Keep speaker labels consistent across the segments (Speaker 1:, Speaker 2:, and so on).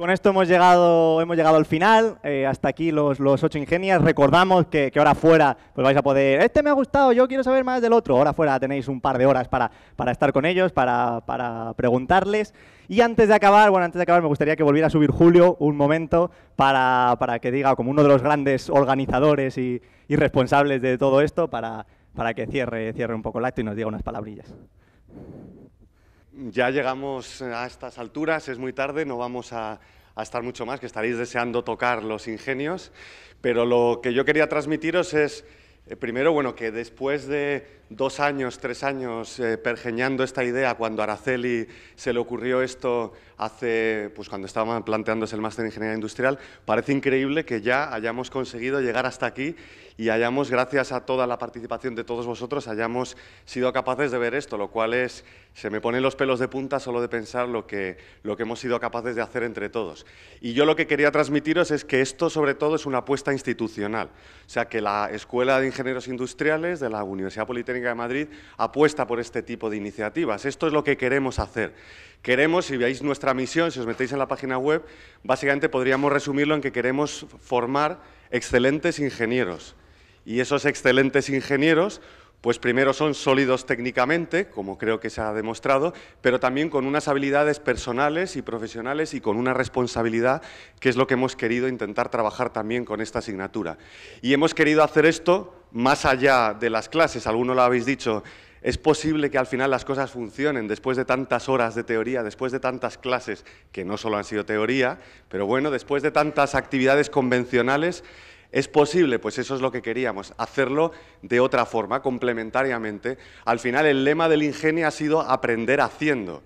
Speaker 1: Con esto hemos llegado, hemos llegado al final. Eh, hasta aquí los, los ocho ingenias. Recordamos que, ahora fuera pues vais a poder, este me ha gustado, yo quiero saber más del otro. Ahora fuera tenéis un par de horas para, para estar con ellos, para, para preguntarles. Y antes de acabar, bueno, antes de acabar me gustaría que volviera a subir Julio un momento para, para que diga, como uno de los grandes organizadores y, responsables de todo esto, para, para que cierre, cierre un poco el acto y nos diga unas
Speaker 2: palabrillas ya llegamos a estas alturas, es muy tarde, no vamos a, estar mucho más, que estaréis deseando tocar los ingenios, pero lo que yo quería transmitiros es eh, primero, bueno, que después de dos años, tres años eh, pergeñando esta idea, cuando a Araceli se le ocurrió esto hace, pues cuando estábamos planteándose el máster en Ingeniería Industrial, parece increíble que ya hayamos conseguido llegar hasta aquí y hayamos, gracias a toda la participación de todos vosotros, hayamos sido capaces de ver esto, lo cual es, se me ponen los pelos de punta solo de pensar lo que, lo que hemos sido capaces de hacer entre todos. Y yo lo que quería transmitiros es que esto, sobre todo, es una apuesta institucional, o sea, que la Escuela de Ingeniería Ingenieros Industriales de la Universidad Politécnica de Madrid apuesta por este tipo de iniciativas. Esto es lo que queremos hacer. Queremos, si veis nuestra misión, si os metéis en la página web, básicamente podríamos resumirlo en que queremos formar excelentes ingenieros. Y esos excelentes ingenieros pues primero son sólidos técnicamente, como creo que se ha demostrado, pero también con unas habilidades personales y profesionales y con una responsabilidad, que es lo que hemos querido intentar trabajar también con esta asignatura. Y hemos querido hacer esto más allá de las clases, alguno lo habéis dicho, es posible que al final las cosas funcionen después de tantas horas de teoría, después de tantas clases, que no solo han sido teoría, pero bueno, después de tantas actividades convencionales, ¿Es posible? Pues eso es lo que queríamos, hacerlo de otra forma, complementariamente. Al final el lema del ingenio ha sido aprender haciendo.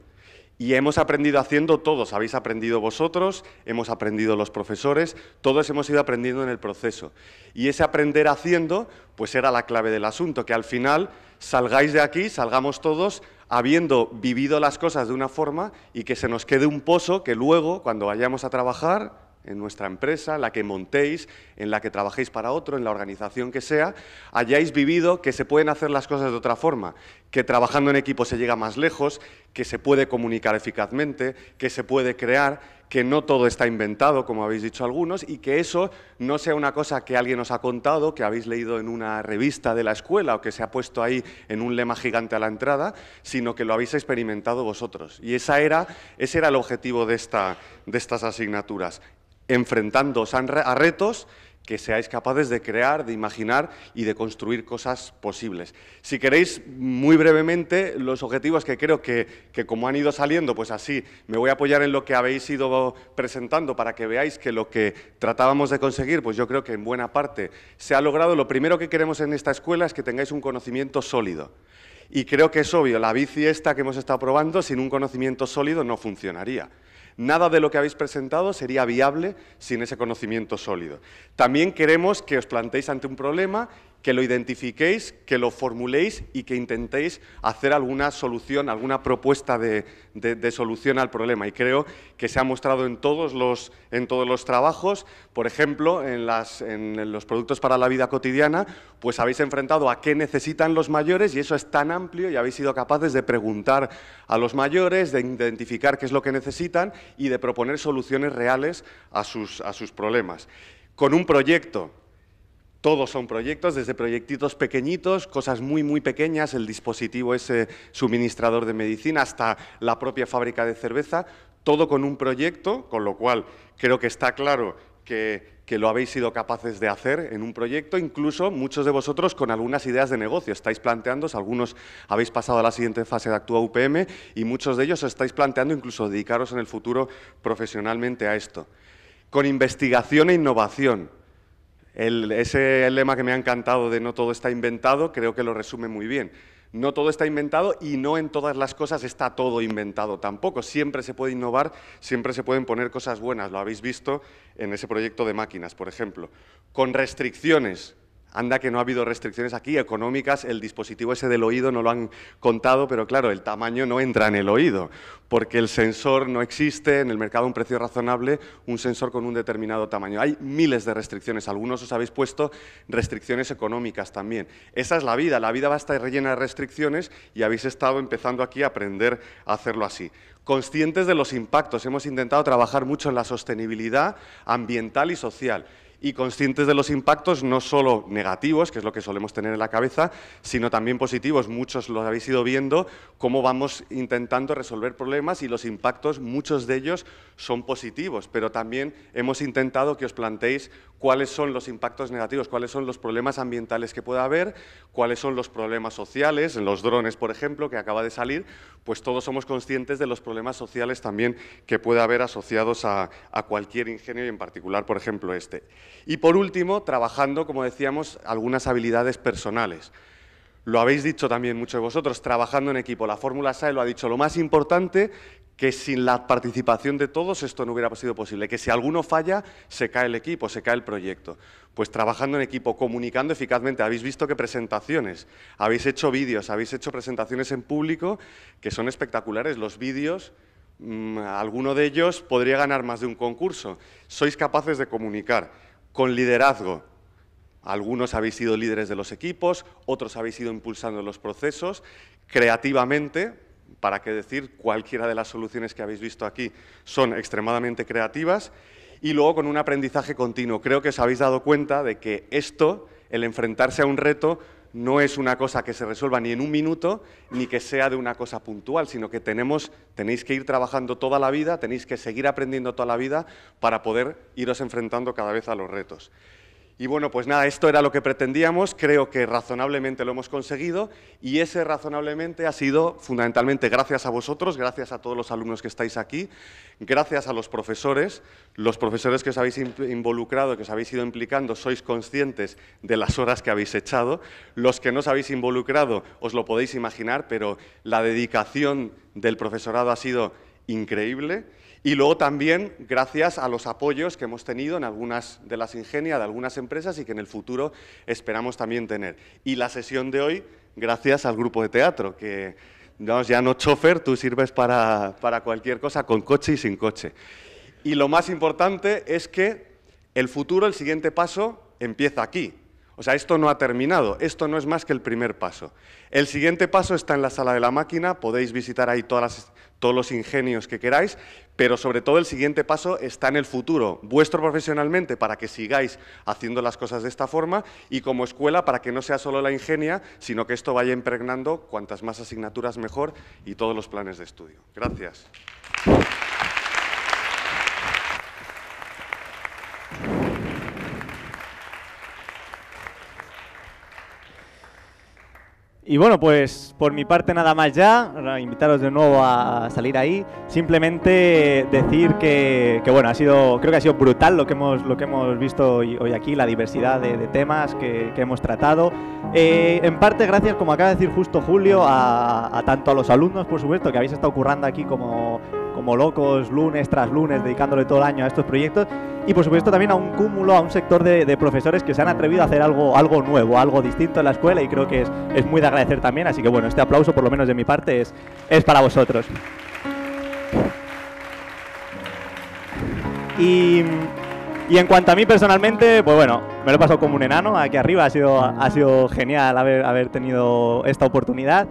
Speaker 2: Y hemos aprendido haciendo todos, habéis aprendido vosotros, hemos aprendido los profesores, todos hemos ido aprendiendo en el proceso. Y ese aprender haciendo, pues era la clave del asunto, que al final salgáis de aquí, salgamos todos habiendo vivido las cosas de una forma y que se nos quede un pozo que luego, cuando vayamos a trabajar, en nuestra empresa, la que montéis, en la que trabajéis para otro, en la organización que sea, hayáis vivido que se pueden hacer las cosas de otra forma, que trabajando en equipo se llega más lejos, que se puede comunicar eficazmente, que se puede crear, que no todo está inventado, como habéis dicho algunos, y que eso no sea una cosa que alguien os ha contado, que habéis leído en una revista de la escuela o que se ha puesto ahí en un lema gigante a la entrada, sino que lo habéis experimentado vosotros. Y esa era, ese era el objetivo de estas asignaturas, enfrentándoos a retos que seáis capaces de crear, de imaginar y de construir cosas posibles. Si queréis, muy brevemente, los objetivos que creo que, que, como han ido saliendo, pues así, me voy a apoyar en lo que habéis ido presentando para que veáis que lo que tratábamos de conseguir, pues yo creo que en buena parte se ha logrado. Lo primero que queremos en esta escuela es que tengáis un conocimiento sólido. Y creo que es obvio, la bici esta que hemos estado probando, sin un conocimiento sólido no funcionaría. Nada de lo que habéis presentado sería viable sin ese conocimiento sólido. También queremos que os plantéis ante un problema que lo identifiquéis, que lo formuléis y que intentéis hacer alguna solución, alguna propuesta de, solución al problema. Y creo que se ha mostrado en todos los, en todos los trabajos, por ejemplo, en, en los productos para la vida cotidiana, pues habéis enfrentado a qué necesitan los mayores y eso es tan amplio y habéis sido capaces de preguntar a los mayores, de identificar qué es lo que necesitan y de proponer soluciones reales a sus, a sus problemas. Con un proyecto todos son proyectos, desde proyectitos pequeñitos, cosas muy, muy pequeñas, el dispositivo ese suministrador de medicina, hasta la propia fábrica de cerveza, todo con un proyecto, con lo cual creo que está claro que, lo habéis sido capaces de hacer en un proyecto, incluso muchos de vosotros con algunas ideas de negocio. Estáis planteando, algunos habéis pasado a la siguiente fase de Actúa UPM y muchos de ellos estáis planteando incluso dedicaros en el futuro profesionalmente a esto. Con investigación e innovación, el, ese lema que me ha encantado de no todo está inventado, creo que lo resume muy bien. No todo está inventado y no en todas las cosas está todo inventado tampoco. Siempre se puede innovar, siempre se pueden poner cosas buenas. Lo habéis visto en ese proyecto de máquinas, por ejemplo. Con restricciones, Anda que no ha habido restricciones aquí económicas, el dispositivo ese del oído no lo han contado, pero claro, el tamaño no entra en el oído, porque el sensor no existe, en el mercado a un precio razonable, un sensor con un determinado tamaño. Hay miles de restricciones, algunos os habéis puesto restricciones económicas también. Esa es la vida, la vida va a estar rellena de restricciones y habéis estado empezando aquí a aprender a hacerlo así conscientes de los impactos. Hemos intentado trabajar mucho en la sostenibilidad ambiental y social y conscientes de los impactos no solo negativos, que es lo que solemos tener en la cabeza, sino también positivos. Muchos los habéis ido viendo, cómo vamos intentando resolver problemas y los impactos, muchos de ellos son positivos, pero también hemos intentado que os planteéis cuáles son los impactos negativos, cuáles son los problemas ambientales que pueda haber, cuáles son los problemas sociales, en los drones, por ejemplo, que acaba de salir, pues todos somos conscientes de los problemas sociales también que puede haber asociados a, a cualquier ingenio y en particular, por ejemplo, este. Y por último, trabajando, como decíamos, algunas habilidades personales. Lo habéis dicho también muchos de vosotros, trabajando en equipo. La Fórmula SAE lo ha dicho. Lo más importante, que sin la participación de todos esto no hubiera sido posible. Que si alguno falla, se cae el equipo, se cae el proyecto. Pues trabajando en equipo, comunicando eficazmente. Habéis visto que presentaciones, habéis hecho vídeos, habéis hecho presentaciones en público que son espectaculares. Los vídeos mm, alguno de ellos podría ganar más de un concurso. Sois capaces de comunicar con liderazgo. Algunos habéis sido líderes de los equipos, otros habéis ido impulsando los procesos, creativamente, para qué decir, cualquiera de las soluciones que habéis visto aquí son extremadamente creativas, y luego con un aprendizaje continuo. Creo que os habéis dado cuenta de que esto, el enfrentarse a un reto, no es una cosa que se resuelva ni en un minuto, ni que sea de una cosa puntual, sino que tenemos, tenéis que ir trabajando toda la vida, tenéis que seguir aprendiendo toda la vida para poder iros enfrentando cada vez a los retos. Y bueno, pues nada, esto era lo que pretendíamos, creo que razonablemente lo hemos conseguido y ese razonablemente ha sido fundamentalmente gracias a vosotros, gracias a todos los alumnos que estáis aquí, gracias a los profesores, los profesores que os habéis involucrado, que os habéis ido implicando, sois conscientes de las horas que habéis echado, los que no os habéis involucrado os lo podéis imaginar, pero la dedicación del profesorado ha sido increíble y luego también gracias a los apoyos que hemos tenido en algunas de las ingenias, de algunas empresas y que en el futuro esperamos también tener. Y la sesión de hoy gracias al grupo de teatro, que digamos, ya no chofer, tú sirves para, para cualquier cosa con coche y sin coche. Y lo más importante es que el futuro, el siguiente paso, empieza aquí, o sea, esto no ha terminado, esto no es más que el primer paso. El siguiente paso está en la sala de la máquina, podéis visitar ahí todos los ingenios que queráis, pero sobre todo el siguiente paso está en el futuro, vuestro profesionalmente, para que sigáis haciendo las cosas de esta forma y como escuela para que no sea solo la ingenia, sino que esto vaya impregnando cuantas más asignaturas mejor y todos los planes de estudio. Gracias.
Speaker 1: Y bueno, pues por mi parte nada más ya, invitaros de nuevo a salir ahí, simplemente decir que, que bueno, ha sido, creo que ha sido brutal lo que hemos, lo que hemos visto hoy, aquí, la diversidad de, temas que, que, hemos tratado. Eh, en parte gracias, como acaba de decir justo Julio, a, tanto a los alumnos, por supuesto, que habéis estado currando aquí como, como locos lunes tras lunes, dedicándole todo el año a estos proyectos. Y por supuesto también a un cúmulo, a un sector de, de profesores que se han atrevido a hacer algo, algo nuevo, algo distinto en la escuela y creo que es, es muy de agradecer también, así que bueno, este aplauso por lo menos de mi parte es, es para vosotros. Y, y, en cuanto a mí personalmente, pues bueno, me lo he pasado como un enano aquí arriba, ha sido, ha sido genial haber, haber tenido esta oportunidad.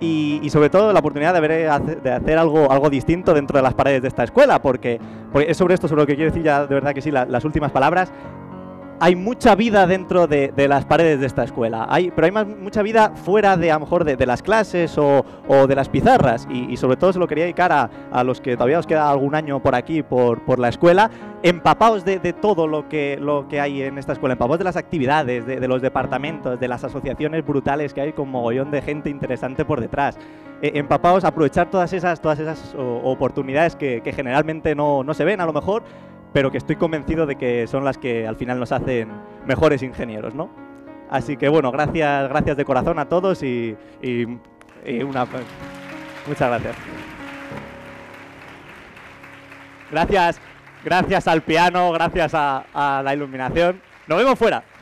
Speaker 1: Y, sobre todo la oportunidad de, haber, de hacer algo, algo distinto dentro de las paredes de esta escuela, porque, es sobre esto sobre lo que quiero decir ya de verdad que sí las últimas palabras, hay mucha vida dentro de, las paredes de esta escuela, hay, pero hay más, mucha vida fuera de a mejor de, las clases o, de las pizarras y, sobre todo se lo quería dedicar a, a, los que todavía os queda algún año por aquí, por, por la escuela, empapaos de, todo lo que, lo que hay en esta escuela, empapaos de las actividades, de, los departamentos, de las asociaciones brutales que hay con mogollón de gente interesante por detrás. Eh, empapaos, aprovechar todas esas, todas esas oportunidades que, generalmente no, no se ven a lo mejor pero que estoy convencido de que son las que al final nos hacen mejores ingenieros, ¿no? Así que bueno, gracias, gracias de corazón a todos y, una... Muchas gracias. Gracias, gracias al piano, gracias a la iluminación. Nos vemos fuera.